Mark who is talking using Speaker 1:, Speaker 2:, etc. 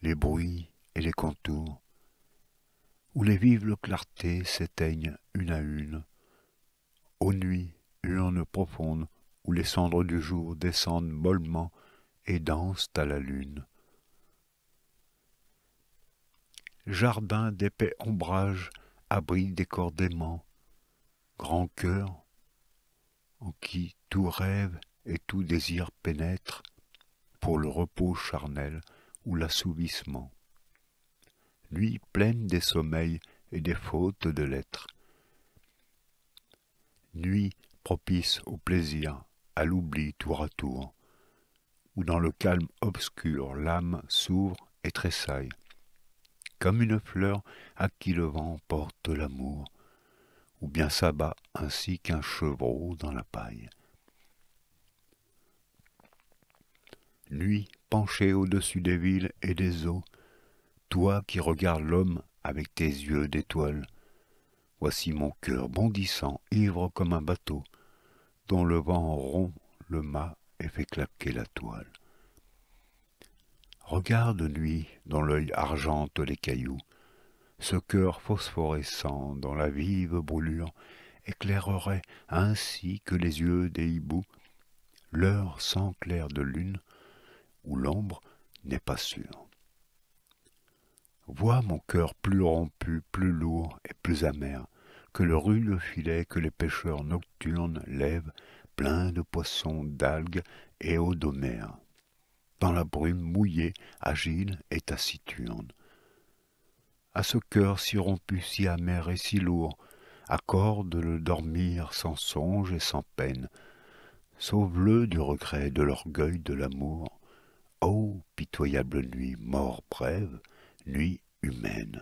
Speaker 1: les bruits et les contours, où les vives clartés s'éteignent une à une, aux nuits urnes profondes où les cendres du jour descendent mollement et dansent à la lune. Jardin d'épais ombrages, abri des corps grand cœur, en qui tout rêve et tout désir pénètre, pour le repos charnel ou l'assouvissement. Lui pleine des sommeils et des fautes de l'être. Nuit propice au plaisir, à l'oubli tour à tour, où dans le calme obscur l'âme s'ouvre et tressaille, comme une fleur à qui le vent porte l'amour, ou bien s'abat ainsi qu'un chevreau dans la paille. Nuit, penché au-dessus des villes et des eaux, toi qui regardes l'homme avec tes yeux d'étoile. Voici mon cœur bondissant, ivre comme un bateau, dont le vent rompt le mât et fait claquer la toile. Regarde, nuit, dont l'œil argente les cailloux, ce cœur phosphorescent dont la vive brûlure éclairerait ainsi que les yeux des hiboux, l'heure sans clair de lune, où l'ombre n'est pas sûre. Vois mon cœur plus rompu, plus lourd et plus amer, que le rude filet que les pêcheurs nocturnes lèvent, plein de poissons, d'algues et eaux d'homère, dans la brume mouillée, agile et taciturne. À ce cœur si rompu, si amer et si lourd, accorde le dormir sans songe et sans peine, sauve-le du regret, de l'orgueil, de l'amour, impitoyable nuit, mort brève, nuit humaine.